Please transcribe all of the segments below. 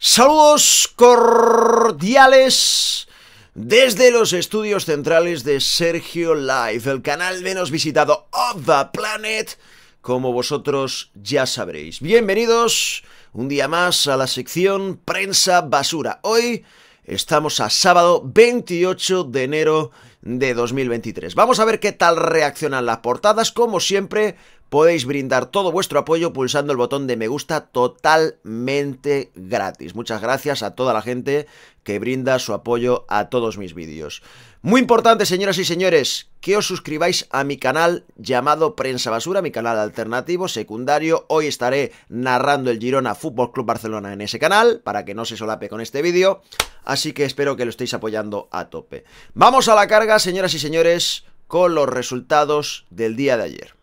Saludos cordiales desde los estudios centrales de Sergio Live, el canal menos visitado of the planet, como vosotros ya sabréis. Bienvenidos un día más a la sección Prensa Basura. Hoy estamos a sábado 28 de enero de 2023. Vamos a ver qué tal reaccionan las portadas, como siempre, podéis brindar todo vuestro apoyo pulsando el botón de me gusta totalmente gratis. Muchas gracias a toda la gente que brinda su apoyo a todos mis vídeos. Muy importante, señoras y señores, que os suscribáis a mi canal llamado Prensa Basura, mi canal alternativo secundario. Hoy estaré narrando el Girona Fútbol Club Barcelona en ese canal para que no se solape con este vídeo. Así que espero que lo estéis apoyando a tope. Vamos a la carga, señoras y señores, con los resultados del día de ayer.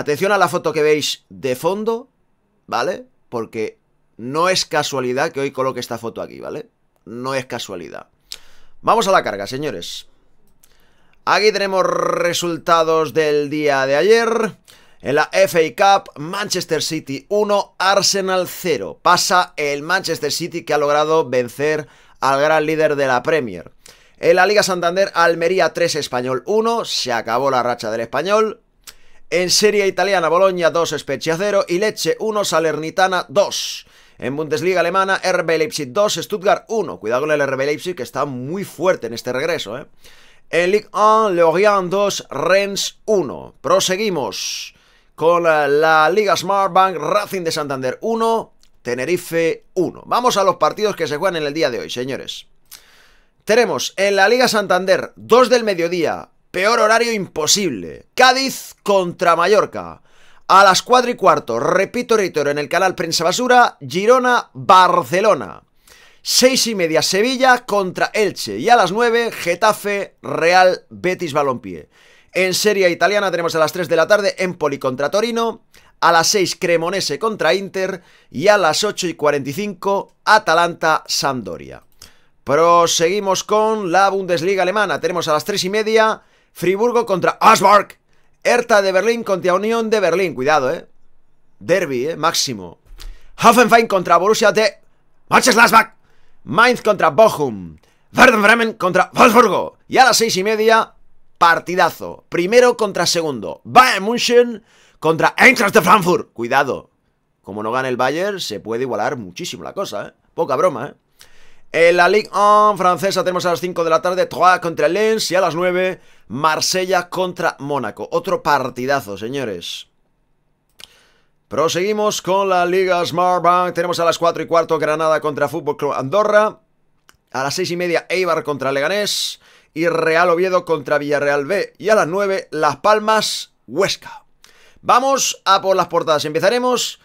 Atención a la foto que veis de fondo, ¿vale? Porque no es casualidad que hoy coloque esta foto aquí, ¿vale? No es casualidad. Vamos a la carga, señores. Aquí tenemos resultados del día de ayer. En la FA Cup, Manchester City 1, Arsenal 0. Pasa el Manchester City que ha logrado vencer al gran líder de la Premier. En la Liga Santander, Almería 3, Español 1. Se acabó la racha del Español. En Serie Italiana, Bologna 2, Spezia 0 y Lecce 1, Salernitana 2. En Bundesliga alemana, RB Leipzig 2, Stuttgart 1. Cuidado con el RB Leipzig que está muy fuerte en este regreso. ¿eh? En Ligue 1, Lorient 2, Rennes 1. Proseguimos con eh, la, Liga Smartbank, Racing de Santander 1, Tenerife 1. Vamos a los partidos que se juegan en el día de hoy, señores. Tenemos en la Liga Santander 2 del mediodía, Peor horario imposible. Cádiz contra Mallorca. A las 4 y cuarto, repito, reitero, en el canal Prensa Basura, Girona, Barcelona. 6 y media, Sevilla contra Elche. Y a las 9, Getafe, Real, Betis, Balompié. En Serie Italiana tenemos a las 3 de la tarde, Empoli contra Torino. A las 6, Cremonese contra Inter. Y a las 8 y 45, Atalanta, Sampdoria. Proseguimos con la Bundesliga alemana. Tenemos a las 3 y media Friburgo contra Osborg. Erta de Berlín contra Unión de Berlín. Cuidado, eh. Derby, eh. Máximo. Hoffenheim contra Borussia de Mönchengladbach. Mainz contra Bochum. Werder Bremen contra Wolfsburgo. Y a las seis y media, partidazo. Primero contra segundo. Bayern München contra Eintracht de Frankfurt. Cuidado. Como no gana el Bayern, se puede igualar muchísimo la cosa, ¿eh? Poca broma, ¿eh? En la Ligue 1 francesa tenemos a las 5 de la tarde Troyes contra Lens y a las 9 Marsella contra Mónaco. Otro partidazo, señores. Proseguimos con la Liga Smart Bank. Tenemos a las 4 y cuarto Granada contra Fútbol Club Andorra. A las 6 y media Eibar contra Leganés. Y Real Oviedo contra Villarreal B. Y a las 9 Las Palmas Huesca. Vamos a por las portadas. Empezaremos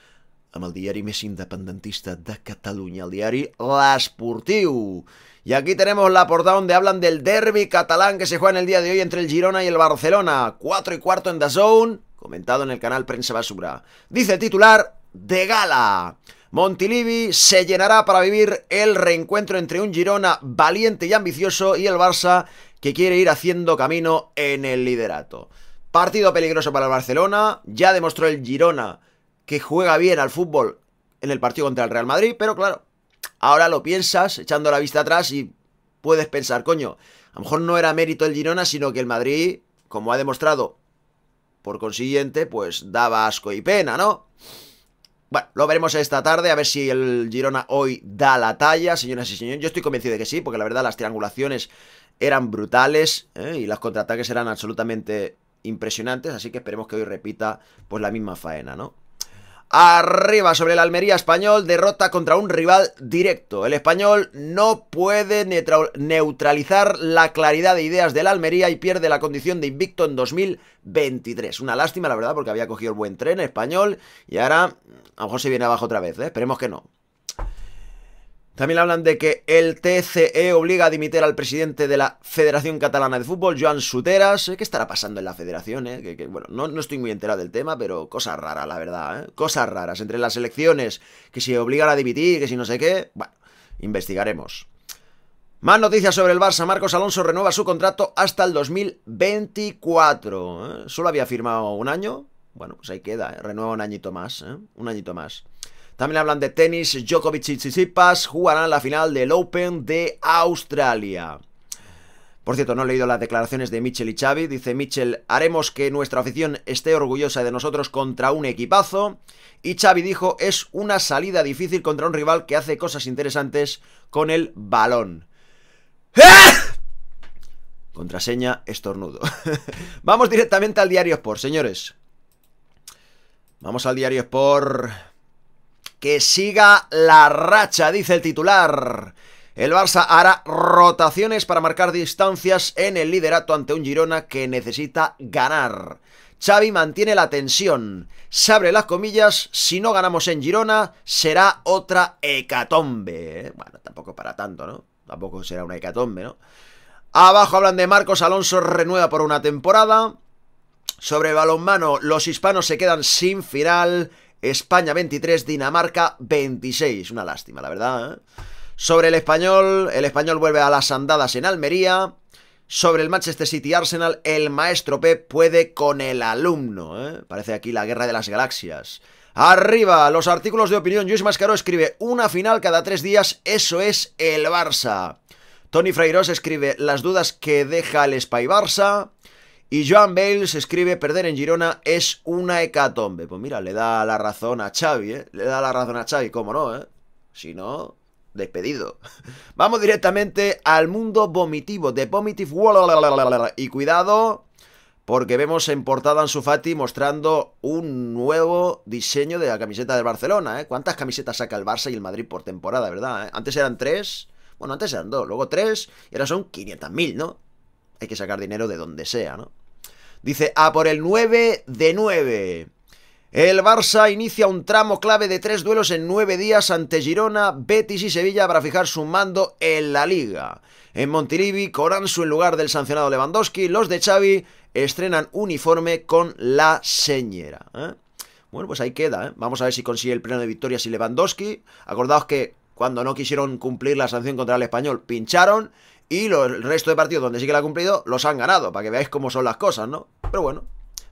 el diario independentista de Catalunya, el L'Esportiu. Y aquí tenemos la portada donde hablan del derby catalán que se juega en el día de hoy entre el Girona y el Barcelona. Cuatro y cuarto en The Zone, comentado en el canal Prensa Basura. Dice el titular, de gala. Montilivi se llenará para vivir el reencuentro entre un Girona valiente y ambicioso y el Barça que quiere ir haciendo camino en el liderato. Partido peligroso para el Barcelona, ya demostró el Girona que juega bien al fútbol en el partido contra el Real Madrid, pero claro, ahora lo piensas echando la vista atrás y puedes pensar, coño, a lo mejor no era mérito el Girona, sino que el Madrid, como ha demostrado, por consiguiente, pues daba asco y pena, ¿no? Bueno, lo veremos esta tarde, a ver si el Girona hoy da la talla, señoras y señores. Yo estoy convencido de que sí, porque la verdad las triangulaciones eran brutales ¿eh? y los contraataques eran absolutamente impresionantes, así que esperemos que hoy repita pues la misma faena, ¿no? arriba sobre el Almería español, derrota contra un rival directo. El español no puede neutralizar la claridad de ideas del Almería y pierde la condición de invicto en 2023. Una lástima, la verdad, porque había cogido el buen tren español y ahora a lo mejor se viene abajo otra vez, ¿eh? esperemos que no. También hablan de que el TCE obliga a dimitir al presidente de la Federación Catalana de Fútbol, Joan Suteras. Eh, ¿Qué estará pasando en la federación? Eh? bueno, no, estoy muy enterado del tema, pero cosas raras, la verdad. Eh. Cosas raras. Entre las elecciones, que si obligan a dimitir, que si no sé qué. Bueno, investigaremos. Más noticias sobre el Barça. Marcos Alonso renueva su contrato hasta el 2024. Solo había firmado un año. Bueno, pues ahí queda. Renueva un añito más. Un añito más. También hablan de tenis, Djokovic y Tsitsipas jugarán la final del Open de Australia. Por cierto, no he leído las declaraciones de Mitchell y Xavi. Dice Mitchell, haremos que nuestra afición esté orgullosa de nosotros contra un equipazo. Y Xavi dijo, es una salida difícil contra un rival que hace cosas interesantes con el balón. ¡Eh! Contraseña estornudo. Vamos directamente al diario Sport, señores. Vamos al diario Sport que siga la racha, dice el titular. El Barça hará rotaciones para marcar distancias en el liderato ante un Girona que necesita ganar. Xavi mantiene la tensión. Se abre las comillas, si no ganamos en Girona, será otra hecatombe. Bueno, tampoco para tanto, ¿no? Tampoco será una hecatombe, ¿no? Abajo hablan de Marcos Alonso renueva por una temporada. Sobre balonmano, los hispanos se quedan sin final. España 23, Dinamarca 26. Una lástima, la verdad. ¿eh? Sobre el español, el español vuelve a las andadas en Almería. Sobre el Manchester City Arsenal, el maestro P puede con el alumno. ¿eh? Parece aquí la guerra de las galaxias. Arriba, los artículos de opinión. Luis Mascaro escribe una final cada tres días, eso es el Barça. Tony Freiros escribe las dudas que deja el Spy Barça. Y Joan se escribe, perder en Girona es una hecatombe. Pues mira, le da la razón a Xavi, ¿eh? Le da la razón a Xavi, cómo no, ¿eh? Si no, despedido. Vamos directamente al mundo vomitivo, de Vomitive Y cuidado, porque vemos en portada en Sufati mostrando un nuevo diseño de la camiseta de Barcelona. ¿eh? ¿Cuántas camisetas saca el Barça y el Madrid por temporada, verdad? Eh? Antes eran tres, bueno, antes eran dos, luego tres, y ahora son 500.000, ¿no? hay que sacar dinero de donde sea, ¿no? Dice, a por el 9 de 9. El Barça inicia un tramo clave de tres duelos en nueve días ante Girona, Betis y Sevilla para fijar su mando en la Liga. En Montilivi, Coranzo en lugar del sancionado Lewandowski, los de Xavi estrenan uniforme con la señera. ¿eh? Bueno, pues ahí queda. ¿eh? Vamos a ver si consigue el pleno de victorias si y Lewandowski. Acordaos que cuando no quisieron cumplir la sanción contra el español, pincharon y el resto de partidos donde sí que la ha cumplido, los han ganado, para que veáis cómo son las cosas, ¿no? Pero bueno,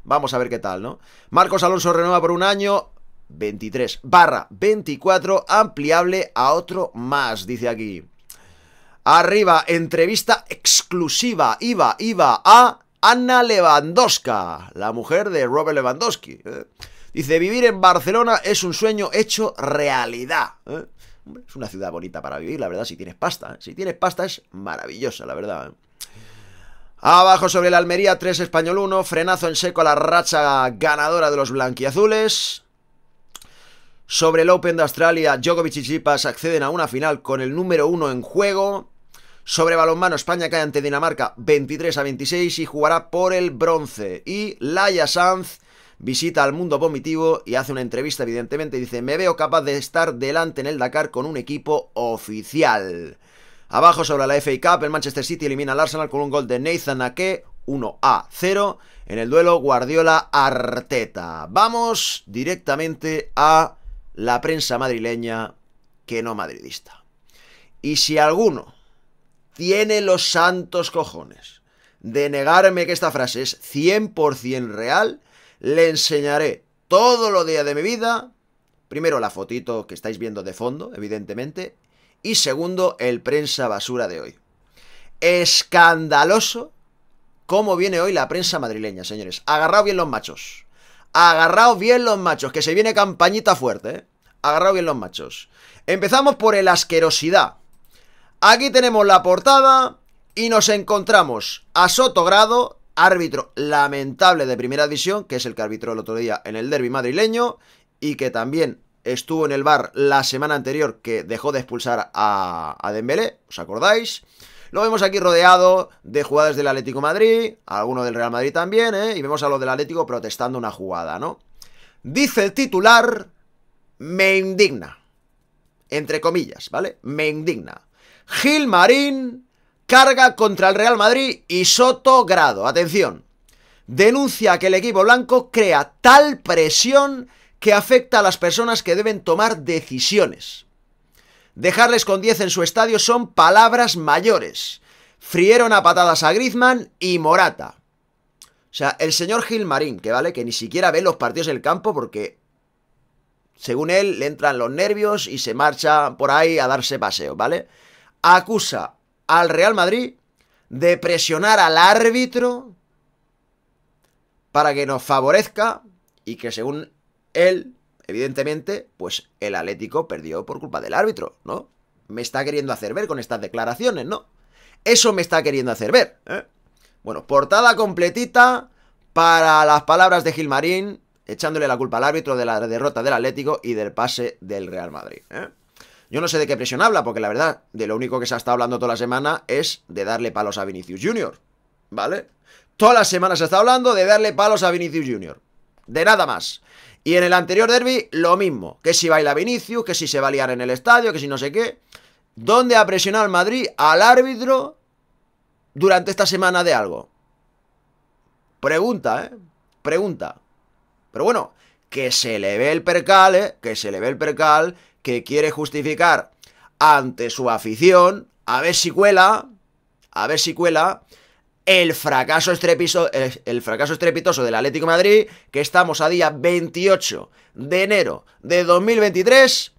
vamos a ver qué tal, ¿no? Marcos Alonso renueva por un año, 23 barra 24, ampliable a otro más, dice aquí. Arriba, entrevista exclusiva, iba, iba a Ana Lewandowska, la mujer de Robert Lewandowski. ¿eh? Dice, vivir en Barcelona es un sueño hecho realidad. ¿eh? es una ciudad bonita para vivir, la verdad, si tienes pasta. ¿eh? Si tienes pasta es maravillosa, la verdad. Abajo sobre la Almería, 3 Español 1. Frenazo en seco a la racha ganadora de los blanquiazules. Sobre el Open de Australia, Djokovic y Chipas acceden a una final con el número 1 en juego. Sobre balonmano, España cae ante Dinamarca 23 a 26 y jugará por el bronce. Y Laia Sanz visita al mundo vomitivo y hace una entrevista, evidentemente, dice, me veo capaz de estar delante en el Dakar con un equipo oficial. Abajo sobre la FA Cup, el Manchester City elimina al Arsenal con un gol de Nathan Ake, 1 a 0, en el duelo Guardiola-Arteta. Vamos directamente a la prensa madrileña que no madridista. Y si alguno tiene los santos cojones de negarme que esta frase es 100% real, le enseñaré todos los días de mi vida, primero la fotito que estáis viendo de fondo, evidentemente, y segundo, el prensa basura de hoy. Escandaloso cómo viene hoy la prensa madrileña, señores. Agarraos bien los machos. Agarraos bien los machos, que se viene campañita fuerte, ¿eh? bien los machos. Empezamos por el asquerosidad. Aquí tenemos la portada y nos encontramos a Sotogrado árbitro lamentable de primera división, que es el que arbitró el otro día en el derby madrileño, y que también estuvo en el bar la semana anterior que dejó de expulsar a, a Dembélé, ¿os acordáis? Lo vemos aquí rodeado de jugadores del Atlético Madrid, algunos del Real Madrid también, ¿eh? y vemos a los del Atlético protestando una jugada, ¿no? Dice el titular, me indigna, entre comillas, ¿vale? Me indigna. Gil Marín Carga contra el Real Madrid y Soto Grado. Atención. Denuncia que el equipo blanco crea tal presión que afecta a las personas que deben tomar decisiones. Dejarles con 10 en su estadio son palabras mayores. Frieron a patadas a Griezmann y Morata. O sea, el señor Gilmarín, que vale, que ni siquiera ve los partidos del campo porque, según él, le entran los nervios y se marcha por ahí a darse paseo, ¿vale? Acusa al Real Madrid de presionar al árbitro para que nos favorezca y que según él, evidentemente, pues el Atlético perdió por culpa del árbitro, ¿no? Me está queriendo hacer ver con estas declaraciones, ¿no? Eso me está queriendo hacer ver, ¿eh? Bueno, portada completita para las palabras de Gilmarín, echándole la culpa al árbitro de la derrota del Atlético y del pase del Real Madrid. ¿eh? Yo no sé de qué presión habla, porque la verdad, de lo único que se ha estado hablando toda la semana es de darle palos a Vinicius Jr., ¿vale? Toda la semana se está hablando de darle palos a Vinicius Jr., de nada más. Y en el anterior derby, lo mismo, que si baila Vinicius, que si se va a liar en el estadio, que si no sé qué. ¿Dónde ha presionado el Madrid al árbitro durante esta semana de algo? Pregunta, ¿eh? Pregunta. Pero bueno, que se le ve el percal, ¿eh? Que se le ve el percal que quiere justificar ante su afición, a ver si cuela, a ver si cuela, el fracaso, eh, estrepitoso del Atlético Madrid, que estamos a día 28 de enero de 2023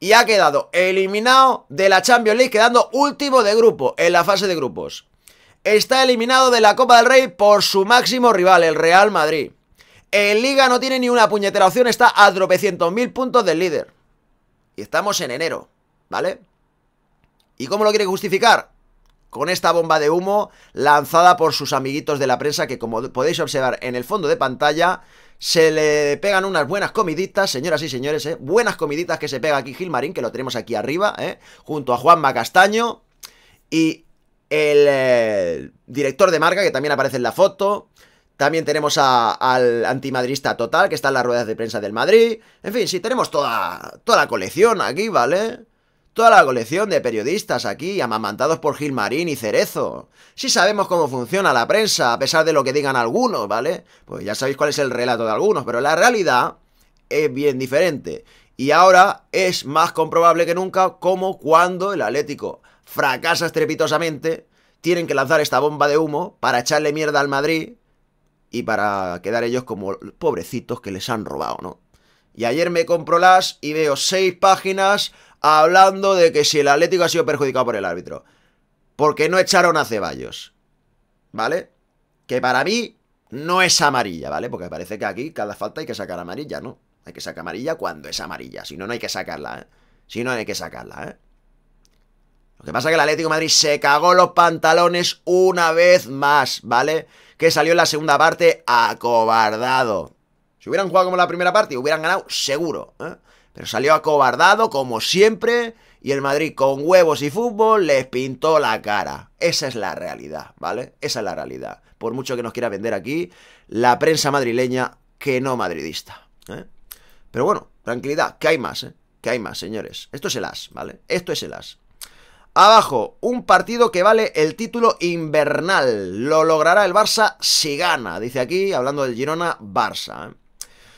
y ha quedado eliminado de la Champions League, quedando último de grupo en la fase de grupos. Está eliminado de la Copa del Rey por su máximo rival, el Real Madrid. En Liga no tiene ni una puñetera opción, está a tropecientos mil puntos del líder. Y estamos en enero, ¿vale? ¿Y cómo lo quiere justificar? Con esta bomba de humo lanzada por sus amiguitos de la prensa que como podéis observar en el fondo de pantalla se le pegan unas buenas comiditas, señoras y señores, ¿eh? buenas comiditas que se pega aquí Gilmarín, que lo tenemos aquí arriba, ¿eh? junto a Juanma Castaño y el eh, director de marca, que también aparece en la foto, también tenemos al antimadrista total, que está en las ruedas de prensa del Madrid. En fin, sí, tenemos toda, toda la colección aquí, ¿vale? Toda la colección de periodistas aquí, amamantados por Gilmarín y Cerezo. Sí sabemos cómo funciona la prensa, a pesar de lo que digan algunos, ¿vale? Pues ya sabéis cuál es el relato de algunos, pero la realidad es bien diferente. Y ahora es más comprobable que nunca cómo cuando el Atlético fracasa estrepitosamente, tienen que lanzar esta bomba de humo para echarle mierda al Madrid y para quedar ellos como pobrecitos que les han robado, ¿no? Y ayer me compro las y veo seis páginas hablando de que si el Atlético ha sido perjudicado por el árbitro. Porque no echaron a Ceballos. ¿Vale? Que para mí no es amarilla, ¿vale? Porque parece que aquí cada falta hay que sacar amarilla, ¿no? Hay que sacar amarilla cuando es amarilla. Si no, no hay que sacarla, ¿eh? Si no, no hay que sacarla, ¿eh? Lo que pasa es que el Atlético Madrid se cagó los pantalones una vez más, ¿vale? que salió en la segunda parte acobardado. Si hubieran jugado como la primera parte, y hubieran ganado seguro. ¿eh? Pero salió acobardado, como siempre, y el Madrid con huevos y fútbol les pintó la cara. Esa es la realidad, ¿vale? Esa es la realidad. Por mucho que nos quiera vender aquí la prensa madrileña que no madridista. ¿eh? Pero bueno, tranquilidad, que hay más, ¿eh? Que hay más, señores. Esto es el as, ¿vale? Esto es el as. Abajo, un partido que vale el título invernal. Lo logrará el Barça si gana. Dice aquí, hablando del Girona, Barça.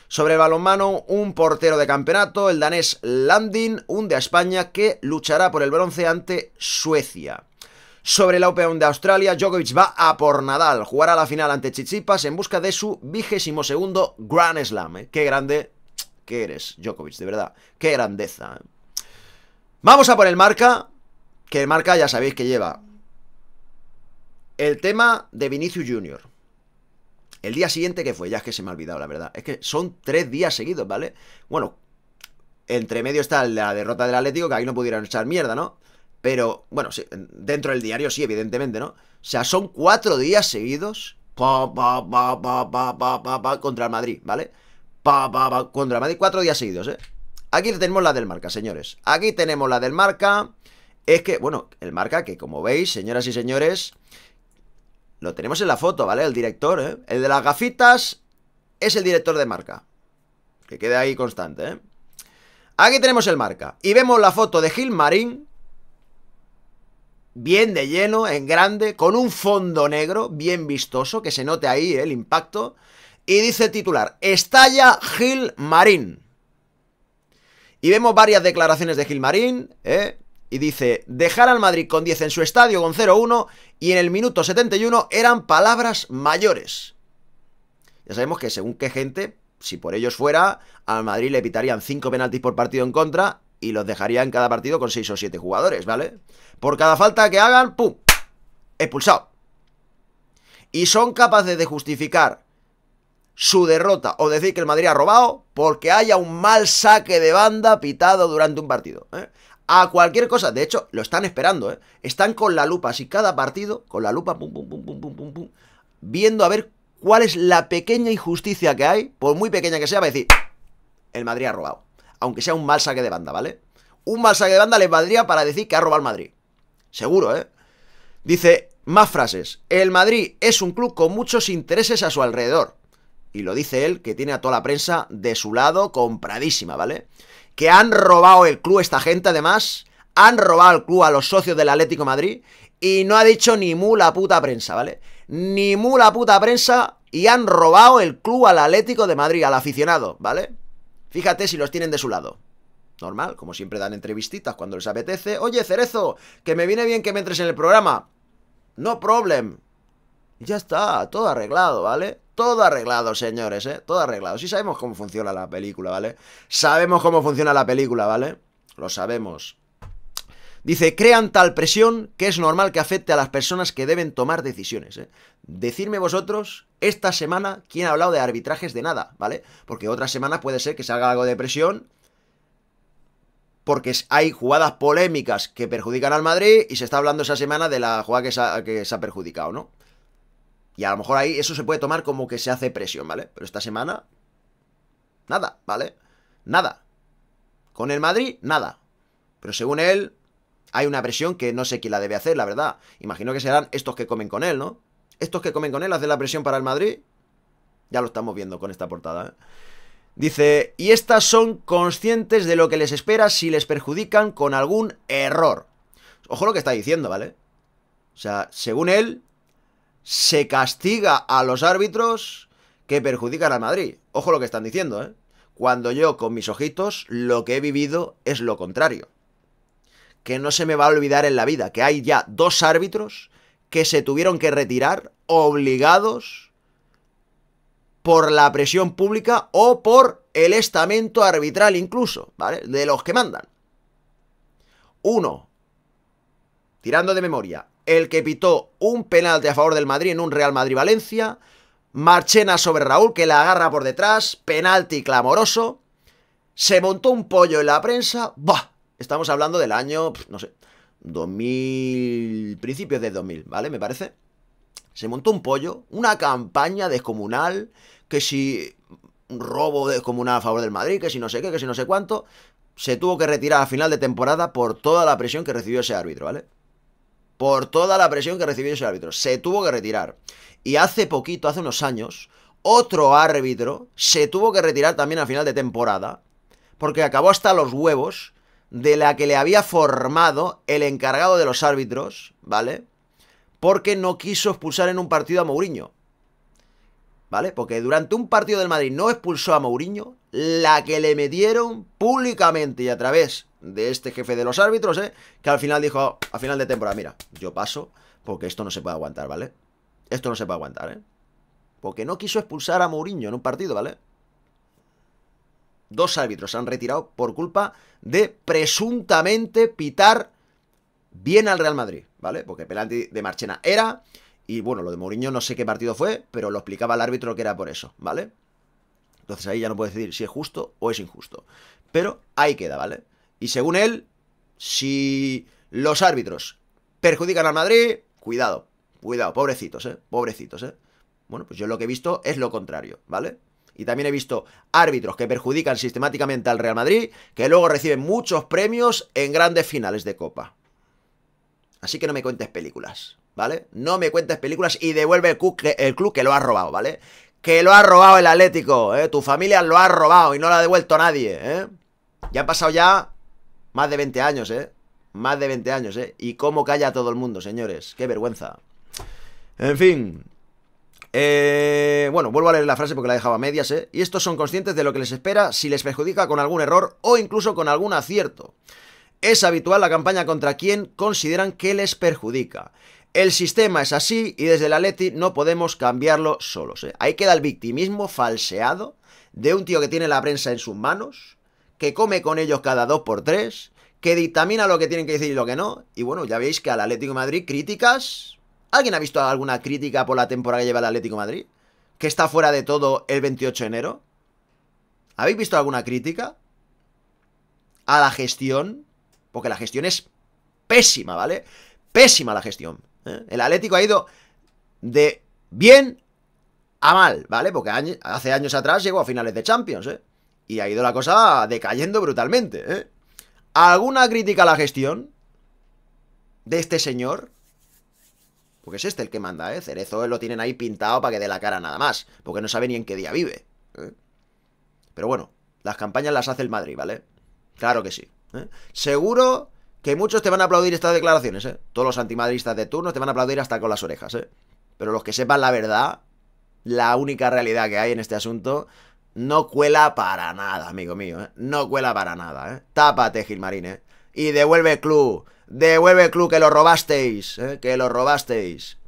Sobre el balonmano, un portero de campeonato, el danés Landin, un de España que luchará por el bronce ante Suecia. Sobre el Open de Australia, Djokovic va a por Nadal, jugará la final ante Chichipas en busca de su vigésimo segundo Grand Slam. Eh, qué grande que eres, Djokovic, de verdad. Qué grandeza. Eh. Vamos a por el marca que marca ya sabéis que lleva. El tema de Vinicius Jr. El día siguiente que fue, ya es que se me ha olvidado, la verdad. Es que son tres días seguidos, ¿vale? Bueno, entre medio está la derrota del Atlético, que ahí no pudieron echar mierda, ¿no? Pero, bueno, dentro del diario sí, evidentemente, ¿no? O sea, son cuatro días seguidos. Pa, pa, pa, pa, pa, pa, pa, contra el Madrid, ¿vale? Pa, pa, pa, contra el Madrid, cuatro días seguidos, ¿eh? Aquí tenemos la del marca, señores. Aquí tenemos la del marca es que, bueno, el marca que como veis, señoras y señores, lo tenemos en la foto, ¿vale? El director, ¿eh? El de las gafitas es el director de marca. Que quede ahí constante, ¿eh? Aquí tenemos el marca. Y vemos la foto de Gilmarín. Bien de lleno, en grande, con un fondo negro, bien vistoso, que se note ahí ¿eh? el impacto. Y dice titular, estalla Gilmarín. Y vemos varias declaraciones de Gilmarín, ¿eh? y dice, dejar al Madrid con 10 en su estadio con 0-1 y en el minuto 71 eran palabras mayores. Ya sabemos que según qué gente, si por ellos fuera, al Madrid le pitarían 5 penaltis por partido en contra y los dejaría en cada partido con 6 o 7 jugadores, ¿vale? Por cada falta que hagan, ¡pum! Expulsado. Y son capaces de justificar su derrota o decir que el Madrid ha robado porque haya un mal saque de banda pitado durante un partido. ¿eh? a cualquier cosa. De hecho, lo están esperando, ¿eh? Están con la lupa, así cada partido, con la lupa, pum, pum, pum, pum, pum, pum, pum, viendo a ver cuál es la pequeña injusticia que hay, por muy pequeña que sea, va decir, el Madrid ha robado. Aunque sea un mal saque de banda, ¿vale? Un mal saque de banda les valdría para decir que ha robado el Madrid. Seguro, ¿eh? Dice, más frases. El Madrid es un club con muchos intereses a su alrededor. Y lo dice él, que tiene a toda la prensa de su lado compradísima, ¿vale? que han robado el club esta gente además, han robado el club a los socios del Atlético Madrid y no ha dicho ni mu la puta prensa, ¿vale? Ni mu la puta prensa y han robado el club al Atlético de Madrid, al aficionado, ¿vale? Fíjate si los tienen de su lado. Normal, como siempre dan entrevistitas cuando les apetece. Oye, Cerezo, que me viene bien que me entres en el programa. No problem. Ya está, todo arreglado, ¿vale? Todo arreglado, señores, ¿eh? Todo arreglado. Sí sabemos cómo funciona la película, ¿vale? Sabemos cómo funciona la película, ¿vale? Lo sabemos. Dice, crean tal presión que es normal que afecte a las personas que deben tomar decisiones. ¿eh? Decidme vosotros, esta semana, quién ha hablado de arbitrajes de nada, ¿vale? Porque otra semana puede ser que salga algo de presión porque hay jugadas polémicas que perjudican al Madrid y se está hablando esa semana de la jugada que que se ha perjudicado, ¿no? Y a lo mejor ahí eso se puede tomar como que se hace presión, ¿vale? Pero esta semana, nada, ¿vale? Nada. Con el Madrid, nada. Pero según él, hay una presión que no sé quién la debe hacer, la verdad. Imagino que serán estos que comen con él, ¿no? Estos que comen con él hacen la presión para el Madrid. Ya lo estamos viendo con esta portada, ¿eh? Dice, y estas son conscientes de lo que les espera si les perjudican con algún error. Ojo lo que está diciendo, ¿vale? O sea, según él, se castiga a los árbitros que perjudican al Madrid. Ojo lo que están diciendo, ¿eh? Cuando yo con mis ojitos lo que he vivido es lo contrario. Que no se me va a olvidar en la vida, que hay ya dos árbitros que se tuvieron que retirar obligados por la presión pública o por el estamento arbitral incluso, ¿vale? De los que mandan. Uno, tirando de memoria, el que pitó un penalti a favor del Madrid en un Real Madrid-Valencia. Marchena sobre Raúl, que la agarra por detrás. Penalti clamoroso. Se montó un pollo en la prensa. ¡Bah! Estamos hablando del año, no sé, 2000, principios de 2000, ¿vale? Me parece. Se montó un pollo, una campaña descomunal, que si robo descomunal a favor del Madrid, que si no sé qué, que si no sé cuánto, se tuvo que retirar a final de temporada por toda la presión que recibió ese árbitro, ¿vale? por toda la presión que recibió ese árbitro. Se tuvo que retirar. Y hace poquito, hace unos años, otro árbitro se tuvo que retirar también al final de temporada, porque acabó hasta los huevos de la que le había formado el encargado de los árbitros, ¿vale? Porque no quiso expulsar en un partido a Mourinho. ¿Vale? Porque durante un partido del Madrid no expulsó a Mourinho, la que le metieron públicamente y a través de este jefe de los árbitros, ¿eh? Que al final dijo, a final de temporada, mira, yo paso porque esto no se puede aguantar, ¿vale? Esto no se puede aguantar, ¿eh? Porque no quiso expulsar a Mourinho en un partido, ¿vale? Dos árbitros se han retirado por culpa de presuntamente pitar bien al Real Madrid, ¿vale? Porque Pelante de Marchena era, y bueno, lo de Mourinho no sé qué partido fue, pero lo explicaba el árbitro que era por eso, ¿vale? Entonces ahí ya no puedo decidir si es justo o es injusto. Pero ahí queda, ¿vale? Y según él, si los árbitros perjudican al Madrid, cuidado, cuidado, pobrecitos, ¿eh? Pobrecitos, ¿eh? Bueno, pues yo lo que he visto es lo contrario, ¿vale? Y también he visto árbitros que perjudican sistemáticamente al Real Madrid, que luego reciben muchos premios en grandes finales de Copa. Así que no me cuentes películas, ¿vale? No me cuentes películas y devuelve el club que, lo ha robado, ¿vale? Que lo ha robado el Atlético, ¿eh? Tu familia lo ha robado y no lo ha devuelto nadie, ¿eh? Ya ha pasado ya más de 20 años, ¿eh? Más de 20 años, ¿eh? Y cómo calla a todo el mundo, señores. Qué vergüenza. En fin. Eh, bueno, vuelvo a leer la frase porque la dejaba a medias, ¿eh? Y estos son conscientes de lo que les espera si les perjudica con algún error o incluso con algún acierto. Es habitual la campaña contra quien consideran que les perjudica. El sistema es así y desde la Leti no podemos cambiarlo solos. ¿eh? Ahí queda el victimismo falseado de un tío que tiene la prensa en sus manos que come con ellos cada dos por tres, que dictamina lo que tienen que decir y lo que no. Y bueno, ya veis que al Atlético Madrid críticas... ¿Alguien ha visto alguna crítica por la temporada que lleva el Atlético Madrid? ¿Que está fuera de todo el 28 de enero? ¿Habéis visto alguna crítica? A la gestión. Porque la gestión es pésima, ¿vale? Pésima la gestión. ¿eh? El Atlético ha ido de bien a mal, ¿vale? Porque hace años atrás llegó a finales de Champions, ¿eh? Y ha ido la cosa decayendo brutalmente, ¿eh? ¿Alguna crítica a la gestión de este señor? Porque es este el que manda, ¿eh? Cerezo lo tienen ahí pintado para que dé la cara nada más, porque no sabe ni en qué día vive. ¿eh? Pero bueno, las campañas las hace el Madrid, ¿vale? Claro que sí. ¿eh? Seguro que muchos te van a aplaudir estas declaraciones, ¿eh? Todos los antimadristas de turno te van a aplaudir hasta con las orejas, ¿eh? Pero los que sepan la verdad, la única realidad que hay en este asunto, no cuela para nada, amigo mío, ¿eh? No cuela para nada, ¿eh? Tápate, Gilmarín, ¿eh? Y devuelve el club. Devuelve el club que lo robasteis, ¿eh? Que lo robasteis.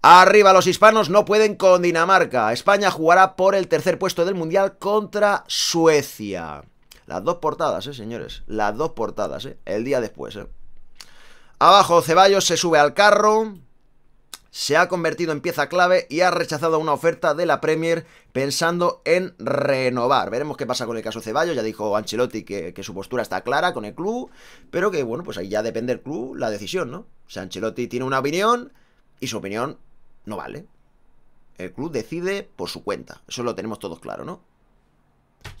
Arriba, los hispanos no pueden con Dinamarca. España jugará por el tercer puesto del Mundial contra Suecia. Las dos portadas, ¿eh, señores? Las dos portadas, ¿eh? El día después, ¿eh? Abajo, Ceballos se sube al carro se ha convertido en pieza clave y ha rechazado una oferta de la Premier pensando en renovar. Veremos qué pasa con el caso Ceballos, ya dijo Ancelotti que, su postura está clara con el club, pero que bueno, pues ahí ya depende del club la decisión, ¿no? O sea, Ancelotti tiene una opinión y su opinión no vale. El club decide por su cuenta, eso lo tenemos todos claro, ¿no?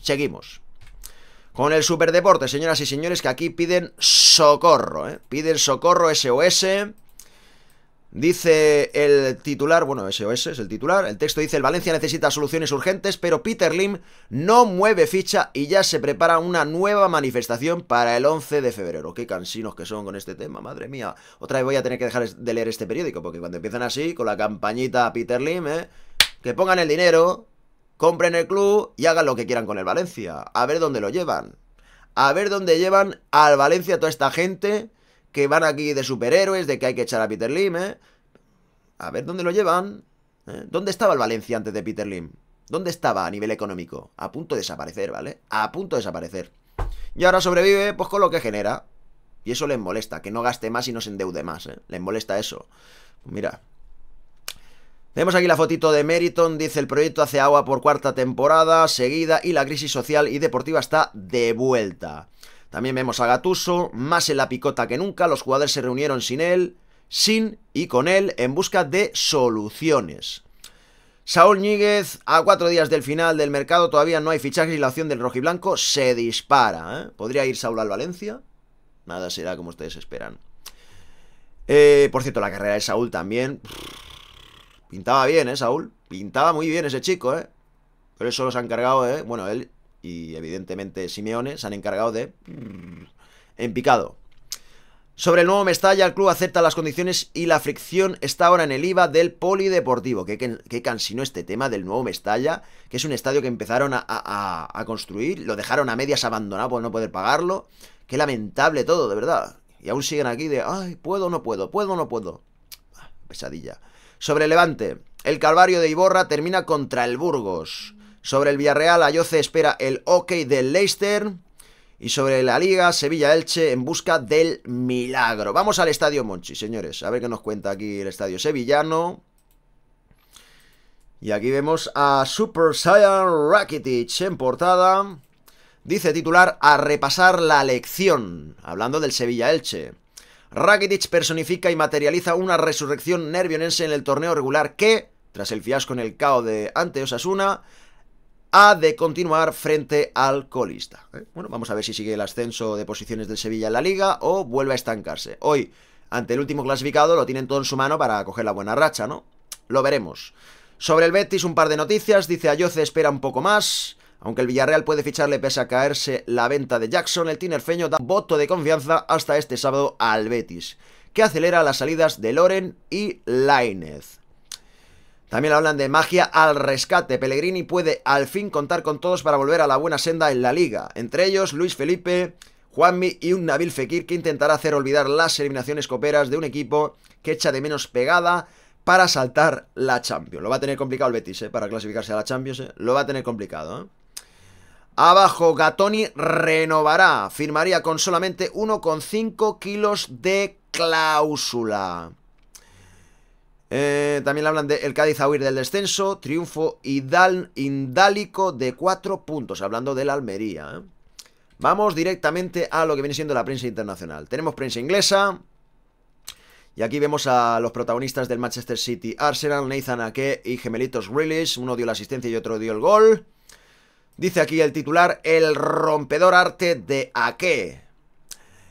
Seguimos. Con el superdeporte, señoras y señores, que aquí piden socorro, ¿eh? Piden socorro SOS Dice el titular, bueno, SOS es el titular, el texto dice, el Valencia necesita soluciones urgentes, pero Peter Lim no mueve ficha y ya se prepara una nueva manifestación para el 11 de febrero. Qué cansinos que son con este tema, madre mía. Otra vez voy a tener que dejar de leer este periódico, porque cuando empiezan así, con la campañita Peter Lim, ¿eh? que pongan el dinero, compren el club y hagan lo que quieran con el Valencia. A ver dónde lo llevan. A ver dónde llevan al Valencia toda esta gente que van aquí de superhéroes, de que hay que echar a Peter Lim, ¿eh? A ver dónde lo llevan. ¿eh? ¿Dónde estaba el Valencia antes de Peter Lim? ¿Dónde estaba a nivel económico? A punto de desaparecer, ¿vale? A punto de desaparecer. Y ahora sobrevive, pues con lo que genera. Y eso le molesta, que no gaste más y no se endeude más, ¿eh? Les molesta eso. Pues mira, tenemos aquí la fotito de Meriton, dice el proyecto hace agua por cuarta temporada seguida y la crisis social y deportiva está de vuelta. También vemos a Gatuso, más en la picota que nunca, los jugadores se reunieron sin él, sin y con él en busca de soluciones. Saúl Ñíguez, a cuatro días del final del mercado, todavía no hay fichajes y la opción del rojiblanco se dispara. ¿eh? ¿Podría ir Saúl al Valencia? Nada será como ustedes esperan. Eh, por cierto, la carrera de Saúl también. Pintaba bien, ¿eh, Saúl? Pintaba muy bien ese chico, ¿eh? Pero eso los han cargado, ¿eh? Bueno, él y evidentemente Simeone se han encargado de... Mm, en picado. Sobre el nuevo Mestalla, el club acepta las condiciones y la fricción está ahora en el IVA del polideportivo. Qué, qué, cansino este tema del nuevo Mestalla, que es un estadio que empezaron a, a, construir, lo dejaron a medias abandonado por no poder pagarlo. Qué lamentable todo, de verdad. Y aún siguen aquí de, ay, puedo o no puedo, puedo o no puedo. Ah, pesadilla. Sobre Levante, el Calvario de Iborra termina contra el Burgos. Sobre el Villarreal, Ayoce espera el ok del Leicester. Y sobre la Liga, Sevilla-Elche en busca del milagro. Vamos al Estadio Monchi, señores. A ver qué nos cuenta aquí el Estadio Sevillano. Y aquí vemos a Super Saiyan Rakitic en portada. Dice titular a repasar la lección, hablando del Sevilla-Elche. Rakitic personifica y materializa una resurrección nervionense en el torneo regular que, tras el fiasco en el caos de ante Osasuna, ha de continuar frente al colista. ¿eh? Bueno, vamos a ver si sigue el ascenso de posiciones del Sevilla en la liga o vuelve a estancarse. Hoy, ante el último clasificado, lo tienen todo en su mano para coger la buena racha, ¿no? Lo veremos. Sobre el Betis, un par de noticias. Dice Ayoce espera un poco más. Aunque el Villarreal puede ficharle pese a caerse la venta de Jackson, el tinerfeño da voto de confianza hasta este sábado al Betis, que acelera las salidas de Loren y Lainez. También hablan de magia al rescate. Pellegrini puede al fin contar con todos para volver a la buena senda en la liga. Entre ellos, Luis Felipe, Juanmi y un Nabil Fekir que intentará hacer olvidar las eliminaciones coperas de un equipo que echa de menos pegada para saltar la Champions. Lo va a tener complicado el Betis, eh, Para clasificarse a la Champions, eh. Lo va a tener complicado, ¿eh? Abajo, Gatoni renovará. Firmaría con solamente 1,5 kilos de cláusula. Eh, también hablan de el Cádiz a huir del descenso, triunfo indálico de cuatro puntos, hablando del Almería. ¿eh? Vamos directamente a lo que viene siendo la prensa internacional. Tenemos prensa inglesa. Y aquí vemos a los protagonistas del Manchester City Arsenal, Nathan Ake y gemelitos Willis Uno dio la asistencia y otro dio el gol. Dice aquí el titular, el rompedor arte de Ake.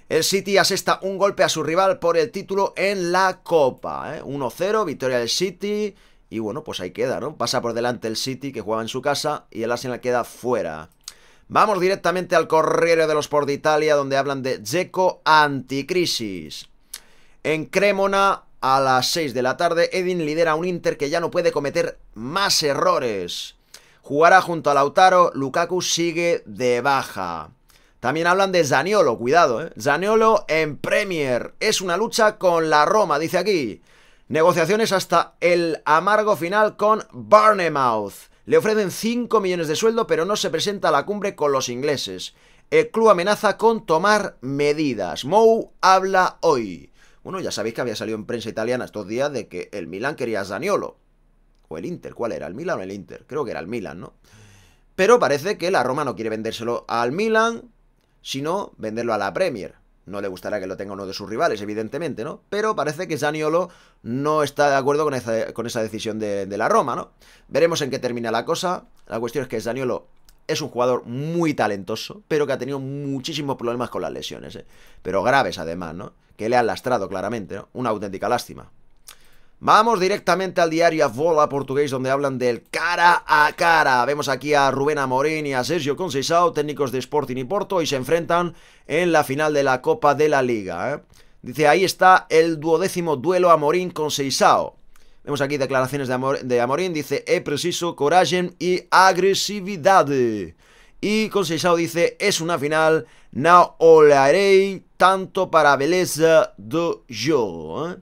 El City asesta un golpe a su rival por el título en la Copa. 1 ¿eh? 1-0, victoria del City. Y bueno, pues ahí queda, ¿no? Pasa por delante el City, que jugaba en su casa, y el Arsenal queda fuera. Vamos directamente al Corriere los Sport de Italia, donde hablan de Dzeko anticrisis. En Cremona, a las 6 de la tarde, Edin lidera un Inter que ya no puede cometer más errores. Jugará junto a Lautaro, Lukaku sigue de baja. También hablan de Zaniolo, cuidado, eh. ¿eh? Zaniolo en Premier. Es una lucha con la Roma, dice aquí. Negociaciones hasta el amargo final con Barnemouth. Le ofrecen 5 millones de sueldo, pero no se presenta a la cumbre con los ingleses. El club amenaza con tomar medidas. Mou habla hoy. Bueno, ya sabéis que había salido en prensa italiana estos días de que el Milan quería Zaniolo. O el Inter, ¿cuál era? ¿El Milan o el Inter? Creo que era el Milan, ¿no? Pero parece que la Roma no quiere vendérselo al Milan, sino venderlo a la Premier. No le gustará que lo tenga uno de sus rivales, evidentemente, ¿no? Pero parece que Zaniolo no está de acuerdo con esa, con esa decisión de, de, la Roma, ¿no? Veremos en qué termina la cosa. La cuestión es que Zaniolo es un jugador muy talentoso, pero que ha tenido muchísimos problemas con las lesiones, ¿eh? Pero graves además, ¿no? Que le han lastrado claramente, ¿no? Una auténtica lástima. Vamos directamente al diario Avola Portugués, donde hablan del cara a cara. Vemos aquí a Rubén Amorín y a Sergio Conceição, técnicos de Sporting y Porto, y se enfrentan en la final de la Copa de la Liga. ¿eh? Dice, ahí está el duodécimo duelo Amorín con Seisao. Vemos aquí declaraciones de, Amorín, dice, he preciso coraje y agresividad. Y con dice, es una final, no olaré tanto para Beleza do yo.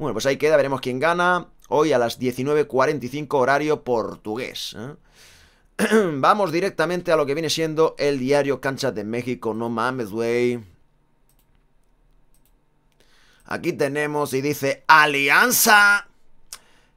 Bueno, pues ahí queda, veremos quién gana. Hoy a las 19.45 horario portugués. ¿eh? Vamos directamente a lo que viene siendo el diario Cancha de México. No mames, güey. Aquí tenemos y dice Alianza.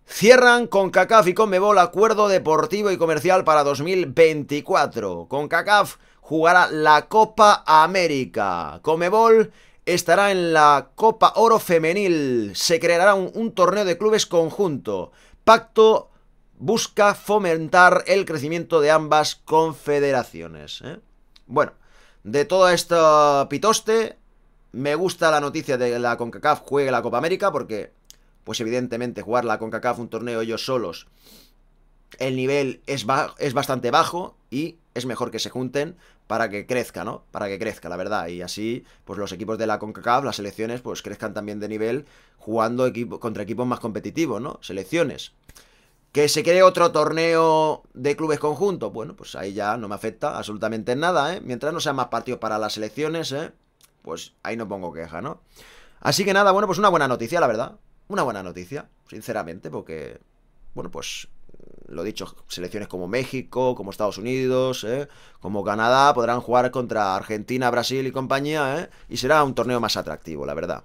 Cierran con CACAF y Conmebol acuerdo deportivo y comercial para 2024. Con CACAF jugará la Copa América. Comebol estará en la Copa Oro Femenil. Se creará un, torneo de clubes conjunto. Pacto busca fomentar el crecimiento de ambas confederaciones. ¿eh? Bueno, de todo esto pitoste, me gusta la noticia de que la CONCACAF juegue la Copa América porque, pues evidentemente, jugar la CONCACAF un torneo ellos solos, el nivel es, es bastante bajo y es mejor que se junten para que crezca, ¿no? Para que crezca, la verdad. Y así, pues los equipos de la CONCACAF, las selecciones, pues crezcan también de nivel jugando contra equipos más competitivos, ¿no? Selecciones. ¿Que se cree otro torneo de clubes conjuntos? Bueno, pues ahí ya no me afecta absolutamente nada, ¿eh? Mientras no sean más partidos para las selecciones, ¿eh? Pues ahí no pongo queja, ¿no? Así que nada, bueno, pues una buena noticia, la verdad. Una buena noticia, sinceramente, porque, bueno, pues lo dicho, selecciones como México, como Estados Unidos, ¿eh? como Canadá, podrán jugar contra Argentina, Brasil y compañía, ¿eh? y será un torneo más atractivo, la verdad.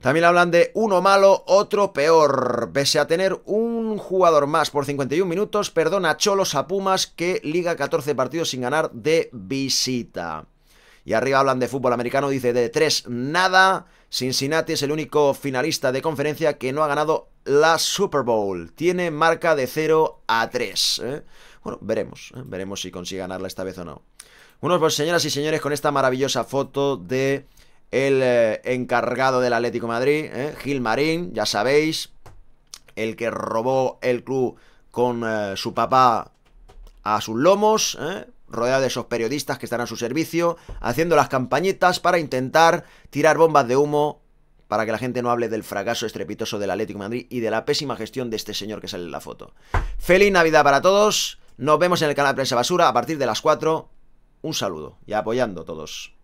También hablan de uno malo, otro peor. Pese a tener un jugador más por 51 minutos, perdona Cholos a Pumas que liga 14 partidos sin ganar de visita. Y arriba hablan de fútbol americano, dice de tres nada. Cincinnati es el único finalista de conferencia que no ha ganado la Super Bowl. Tiene marca de 0 a 3. ¿eh? Bueno, veremos. ¿eh? Veremos si consigue ganarla esta vez o no. Bueno, pues señoras y señores, con esta maravillosa foto de el eh, encargado del Atlético Madrid, Gil Marín, ya sabéis, el que robó el club con su papá a sus lomos, ¿eh? rodeado de esos periodistas que están a su servicio, haciendo las campañitas para intentar tirar bombas de humo para que la gente no hable del fracaso estrepitoso del Atlético Madrid y de la pésima gestión de este señor que sale en la foto. Feliz Navidad para todos, nos vemos en el canal Prensa Basura a partir de las 4. Un saludo y apoyando todos.